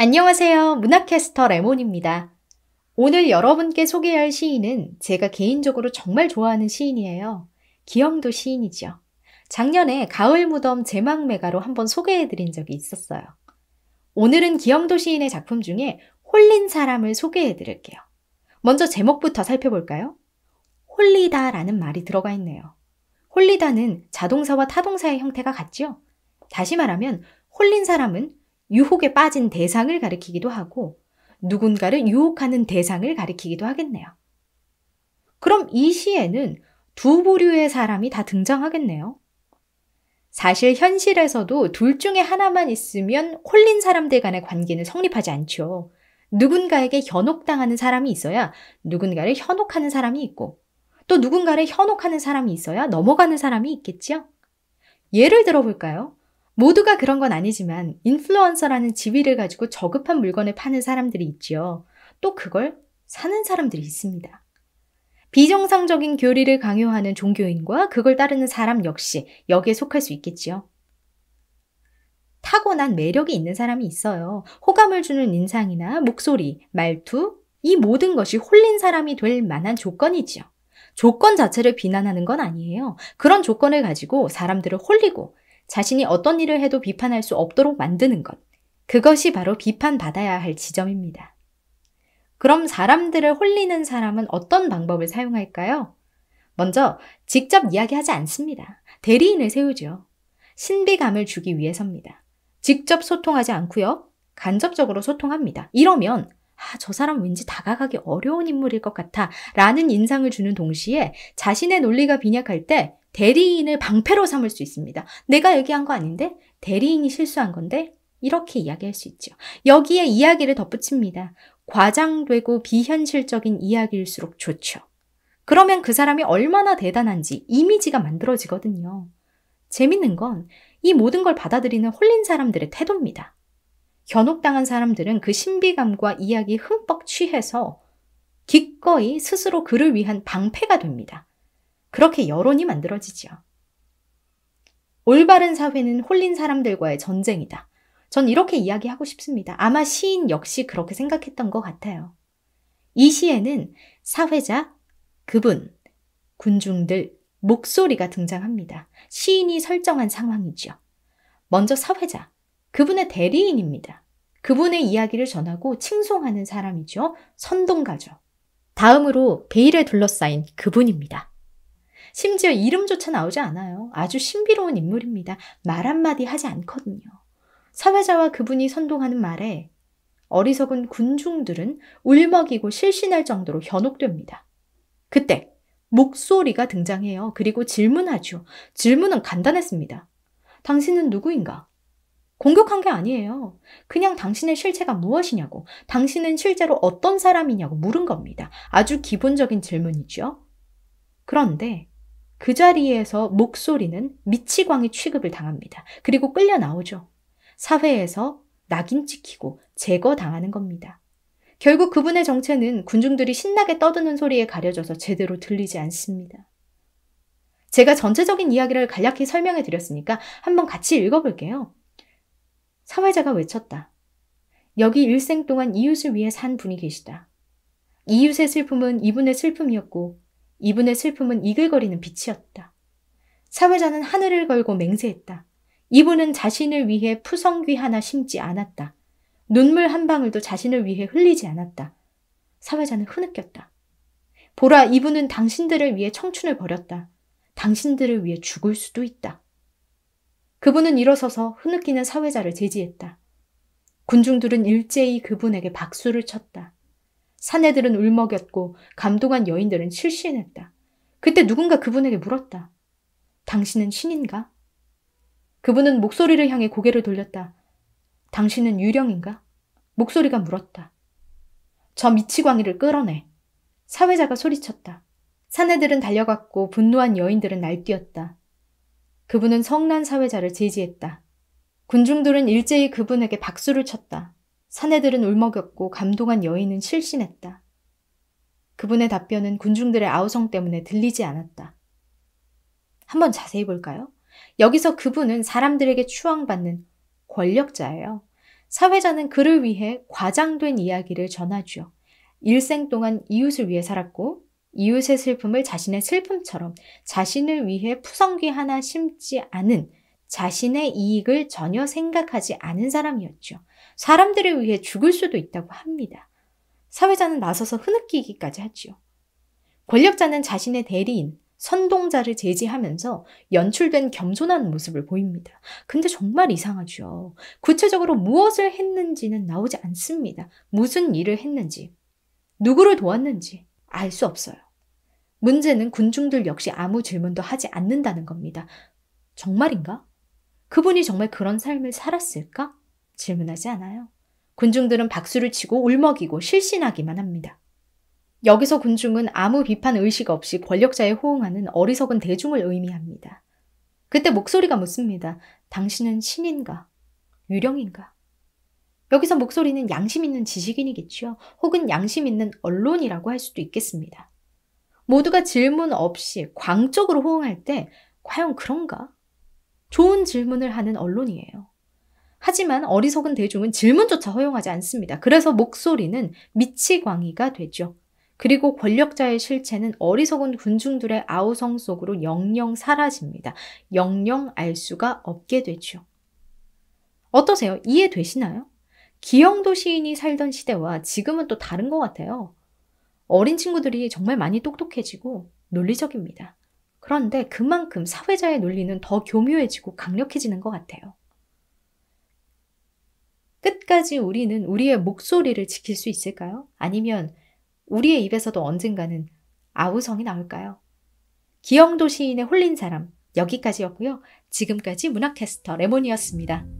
안녕하세요. 문학캐스터 레몬입니다. 오늘 여러분께 소개할 시인은 제가 개인적으로 정말 좋아하는 시인이에요. 기영도 시인이죠. 작년에 가을 무덤 제막매가로 한번 소개해드린 적이 있었어요. 오늘은 기영도 시인의 작품 중에 홀린 사람을 소개해드릴게요. 먼저 제목부터 살펴볼까요? 홀리다 라는 말이 들어가 있네요. 홀리다는 자동사와 타동사의 형태가 같지요? 다시 말하면 홀린 사람은 유혹에 빠진 대상을 가리키기도 하고 누군가를 유혹하는 대상을 가리키기도 하겠네요. 그럼 이 시에는 두 부류의 사람이 다 등장하겠네요. 사실 현실에서도 둘 중에 하나만 있으면 홀린 사람들 간의 관계는 성립하지 않죠. 누군가에게 현혹당하는 사람이 있어야 누군가를 현혹하는 사람이 있고 또 누군가를 현혹하는 사람이 있어야 넘어가는 사람이 있겠지요? 예를 들어볼까요? 모두가 그런 건 아니지만 인플루언서라는 지위를 가지고 저급한 물건을 파는 사람들이 있지요. 또 그걸 사는 사람들이 있습니다. 비정상적인 교리를 강요하는 종교인과 그걸 따르는 사람 역시 여기에 속할 수 있겠지요. 타고난 매력이 있는 사람이 있어요. 호감을 주는 인상이나 목소리, 말투, 이 모든 것이 홀린 사람이 될 만한 조건이지요. 조건 자체를 비난하는 건 아니에요. 그런 조건을 가지고 사람들을 홀리고 자신이 어떤 일을 해도 비판할 수 없도록 만드는 것. 그것이 바로 비판받아야 할 지점입니다. 그럼 사람들을 홀리는 사람은 어떤 방법을 사용할까요? 먼저 직접 이야기하지 않습니다. 대리인을 세우죠. 신비감을 주기 위해서입니다. 직접 소통하지 않고요. 간접적으로 소통합니다. 이러면 아, 저 사람 왠지 다가가기 어려운 인물일 것 같아 라는 인상을 주는 동시에 자신의 논리가 빈약할 때 대리인을 방패로 삼을 수 있습니다. 내가 얘기한 거 아닌데 대리인이 실수한 건데 이렇게 이야기할 수 있죠. 여기에 이야기를 덧붙입니다. 과장되고 비현실적인 이야기일수록 좋죠. 그러면 그 사람이 얼마나 대단한지 이미지가 만들어지거든요. 재밌는 건 이 모든 걸 받아들이는 홀린 사람들의 태도입니다. 견혹당한 사람들은 그 신비감과 이야기 흠뻑 취해서 기꺼이 스스로 그를 위한 방패가 됩니다. 그렇게 여론이 만들어지죠 올바른 사회는 홀린 사람들과의 전쟁이다. 전 이렇게 이야기하고 싶습니다. 아마 시인 역시 그렇게 생각했던 것 같아요. 이 시에는 사회자, 그분, 군중들, 목소리가 등장합니다. 시인이 설정한 상황이죠 먼저 사회자, 그분의 대리인입니다. 그분의 이야기를 전하고 칭송하는 사람이죠. 선동가죠. 다음으로 베일에 둘러싸인 그분입니다. 심지어 이름조차 나오지 않아요. 아주 신비로운 인물입니다. 말 한마디 하지 않거든요. 사회자와 그분이 선동하는 말에 어리석은 군중들은 울먹이고 실신할 정도로 현혹됩니다. 그때 목소리가 등장해요. 그리고 질문하죠. 질문은 간단했습니다. 당신은 누구인가? 공격한 게 아니에요. 그냥 당신의 실체가 무엇이냐고, 당신은 실제로 어떤 사람이냐고 물은 겁니다. 아주 기본적인 질문이죠. 그런데 그 자리에서 목소리는 미치광이 취급을 당합니다. 그리고 끌려 나오죠. 사회에서 낙인 찍히고 제거당하는 겁니다. 결국 그분의 정체는 군중들이 신나게 떠드는 소리에 가려져서 제대로 들리지 않습니다. 제가 전체적인 이야기를 간략히 설명해 드렸으니까 한번 같이 읽어볼게요. 사회자가 외쳤다. 여기 일생 동안 이웃을 위해 산 분이 계시다. 이웃의 슬픔은 이분의 슬픔이었고 이분의 슬픔은 이글거리는 빛이었다. 사회자는 하늘을 걸고 맹세했다. 이분은 자신을 위해 푸성귀 하나 심지 않았다. 눈물 한 방울도 자신을 위해 흘리지 않았다. 사회자는 흐느꼈다. 보라, 이분은 당신들을 위해 청춘을 버렸다. 당신들을 위해 죽을 수도 있다. 그분은 일어서서 흐느끼는 사회자를 제지했다. 군중들은 일제히 그분에게 박수를 쳤다. 사내들은 울먹였고 감동한 여인들은 실신했다. 그때 누군가 그분에게 물었다. 당신은 신인가? 그분은 목소리를 향해 고개를 돌렸다. 당신은 유령인가? 목소리가 물었다. 저 미치광이를 끌어내. 사회자가 소리쳤다. 사내들은 달려갔고 분노한 여인들은 날뛰었다. 그분은 성난 사회자를 제지했다. 군중들은 일제히 그분에게 박수를 쳤다. 사내들은 울먹였고 감동한 여인은 실신했다. 그분의 답변은 군중들의 아우성 때문에 들리지 않았다. 한번 자세히 볼까요? 여기서 그분은 사람들에게 추앙받는 권력자예요. 사회자는 그를 위해 과장된 이야기를 전하죠. 일생 동안 이웃을 위해 살았고 이웃의 슬픔을 자신의 슬픔처럼 자신을 위해 푸성귀 하나 심지 않은 자신의 이익을 전혀 생각하지 않은 사람이었죠. 사람들을위해 죽을 수도 있다고 합니다. 사회자는 나서서 흐느끼기까지 하지요. 권력자는 자신의 대리인, 선동자를 제지하면서 연출된 겸손한 모습을 보입니다. 근데 정말 이상하죠. 구체적으로 무엇을 했는지는 나오지 않습니다. 무슨 일을 했는지, 누구를 도왔는지 알 수 없어요. 문제는 군중들 역시 아무 질문도 하지 않는다는 겁니다. 정말인가? 그분이 정말 그런 삶을 살았을까? 질문하지 않아요. 군중들은 박수를 치고 울먹이고 실신하기만 합니다. 여기서 군중은 아무 비판 의식 없이 권력자에 호응하는 어리석은 대중을 의미합니다. 그때 목소리가 묻습니다. 당신은 신인가? 유령인가? 여기서 목소리는 양심 있는 지식인이겠죠 혹은 양심 있는 언론이라고 할 수도 있겠습니다. 모두가 질문 없이 광적으로 호응할 때 과연 그런가? 좋은 질문을 하는 언론이에요. 하지만 어리석은 대중은 질문조차 허용하지 않습니다. 그래서 목소리는 미치광이가 되죠. 그리고 권력자의 실체는 어리석은 군중들의 아우성 속으로 영영 사라집니다. 영영 알 수가 없게 되죠. 어떠세요? 이해되시나요? 기영도 시인이 살던 시대와 지금은 또 다른 것 같아요. 어린 친구들이 정말 많이 똑똑해지고 논리적입니다. 그런데 그만큼 사회자의 논리는 더 교묘해지고 강력해지는 것 같아요. 끝까지 우리는 우리의 목소리를 지킬 수 있을까요? 아니면 우리의 입에서도 언젠가는 아우성이 나올까요? 기영도 시인의 홀린 사람 여기까지였고요. 지금까지 문학캐스터 레몬이었습니다.